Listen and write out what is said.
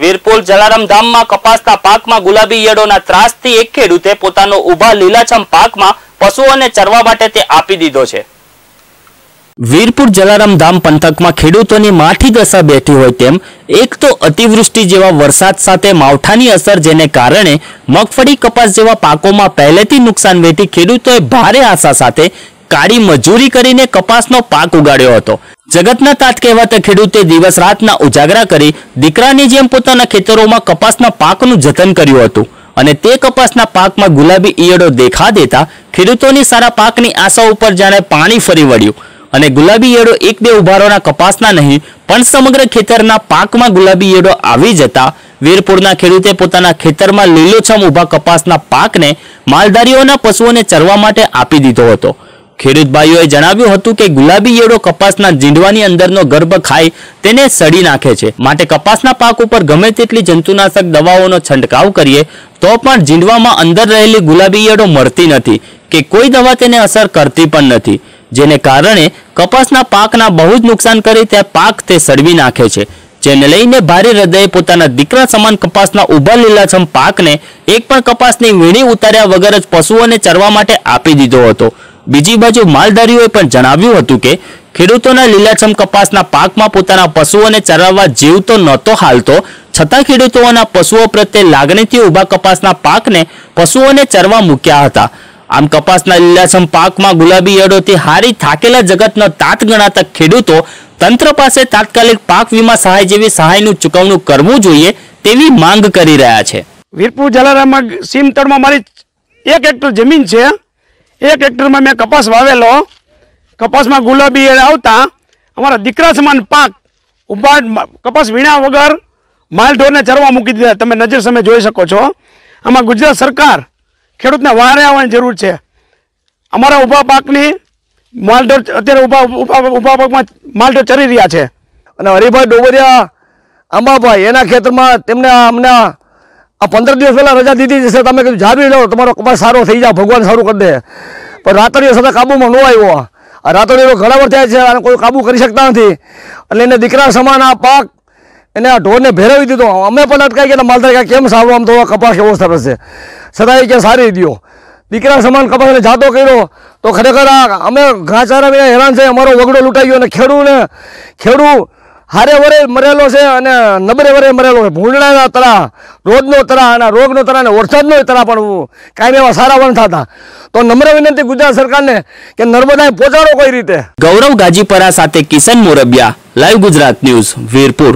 વીરપુલ જલારામ ધામમાં કપાસના પાકમાં ગુલાબી ઈયળોના ત્રાસથી એક ખેડૂતે પોતાનો ઊભા લીલાછમ પાકમાં પશુઓને ચરવા માટે તે આપી દીધો છે વીરપુર જલારામ ધામ પંથકમાં ખેડૂતોની માઠી દશા બેઠી હોય તેમ એક તો અતિવૃષ્ટિ જેવા વરસાદ સાથે માવઠાની અસર જેને કારણે મગફળી કપાસ જેવા પાકોમાં પહેલેથી નુકસાન વેઠી ખેડૂતોએ ભારે આશા સાથે કાળી મજૂરી કરીને કપાસનો પાક ઉગાડ્યો હતો જગતના તાત કહેવાતા ખેડૂતે દિવસ રાતના ઉજાગરા કરી દીકરાની જેમ પોતાના ખેતરોમાં કપાસના પાકનું જતન કર્યું હતું અને તે કપાસના પાકમાં ગુલાબી ઈયળો દેખા દેતા ખેડૂતોની સારા પાકની આશા ઉપર જાણે પાણી ફરી વળ્યું અને ગુલાબી ઈયળો એક બે ઉભારોના કપાસના નહીં પણ સમગ્ર ખેતરના પાકમાં ગુલાબી ઈયળો આવી જતા વીરપુરના ખેડૂતે પોતાના ખેતરમાં લીલોછમ ઊભા કપાસના પાકને માલધારીઓના પશુઓને ચરવા માટે આપી દીધો હતો ખેડૂતભાઈઓએ જણાવ્યું હતું કે ગુલાબી ઈયળો કપાસના ઝીંડવાની અંદરનો ગર્ભ ખાઈ તેને સડી નાખે છે માટે કપાસના પાક ઉપર ગમે તેટલી જંતુનાશક દવાઓનો છંટકાવ કરીએ તો પણ જીંડવામાં અંદર રહેલી ગુલાબી ઈયળો મળતી નથી કે કોઈ દવા તેને અસર કરતી પણ નથી જેને કારણે કપાસના પાકના બહુ જ નુકસાન કરી ત્યાં પાક તે સડવી નાખે છે જેને લઈને ભારે હૃદયે પોતાના દીકરા સમાન કપાસના ઉભા લીલાછમ પાકને એક પણ કપાસની વીણી ઉતાર્યા વગર જ પશુઓને ચરવા માટે આપી દીધો હતો બીજી બાજુ માલધારીઓએ પણ જણાવ્યું હતું કે ખેડૂતોના લીલાછમ કપાસના પાકમાં પોતાના પશુઓને ચરાવવા જીવ તો નહોતો હાલતો છતાં ખેડૂતોના પશુઓ પ્રત્યે લાગણીથી ઊભા કપાસના પાકને પશુઓને ચરવા મૂક્યા હતા આમ કપાસના લીલાછમ પાકમાં ગુલાબી યડોથી હારી થાકેલા જગતનો તાત ગણાતા ખેડૂતો તંત્ર પાસે તાત્કાલિક પાક વીમા સહાય જેવી સહાયનું ચૂકવણું કરવું જોઈએ તેવી માંગ કરી રહ્યા છે વીરપુર જલારામાં સીમતળમાં મારી એક હેક્ટર જમીન છે એક હેક્ટરમાં મેં કપાસ વાવેલો કપાસમાં ગુલાબી એળ આવતા અમારા દીકરા સમાન પાક ઉભા કપાસ વીણા વગર માલઢોરને ચરવા મૂકી દીધા તમે નજર સામે જોઈ શકો છો આમાં ગુજરાત સરકાર ખેડૂતને વારે આવવાની જરૂર છે અમારા ઊભા પાકની માલઢોર અત્યારે ઊભા ઊભા ઊભા પાકમાં માલઢોર ચરી રહ્યા છે અને હરિભાઈ ડોબરિયા અંબાભાઈ એના ખેતરમાં તેમને અમને આ પંદર દિવસ પહેલાં રજા દીધી છે તમે કીધું જાળવી લો તમારો કપાસ સારો થઈ જાવ ભગવાન સારું કરી દે પણ રાતડીઓ છતાં કાબૂમાં ન આવ્યો આ રાતડીઓ ઘણા થયા છે અને કોઈ કાબૂ કરી શકતા નથી એટલે એને દીકરા સમાન આ પાક એને આ ઢોરને ભેરવી દીધો અમે પણ અટકાઈ ગયા માલધારી કાંઈ કેમ સારું આમ તો કપાસ કેવો સરસ છે છતાં એ ક્યાં સારી દો દીકરા સમાન કપાસને જાતો કર્યો તો ખરેખર આ અમે ઘાચારા હેરાન છે અમારો વગડો લૂંટાઈ ગયો અને ખેડૂને ખેડૂ હારે વરે મરેલો છે અને નબરે વરે મરેલો છે ભૂંડણાના તરા રોગનો તરા અને રોગનો તરા અને વરસાદનો તરા પણ કાંઈ એવા સારા વન થતા તો નમ્ર વિનંતી ગુજરાત સરકારને કે નર્મદાએ પહોંચાડો કઈ રીતે ગૌરવ ગાજીપરા સાથે કિશન મોરબિયા લાઈવ ગુજરાત ન્યૂઝ વીરપુર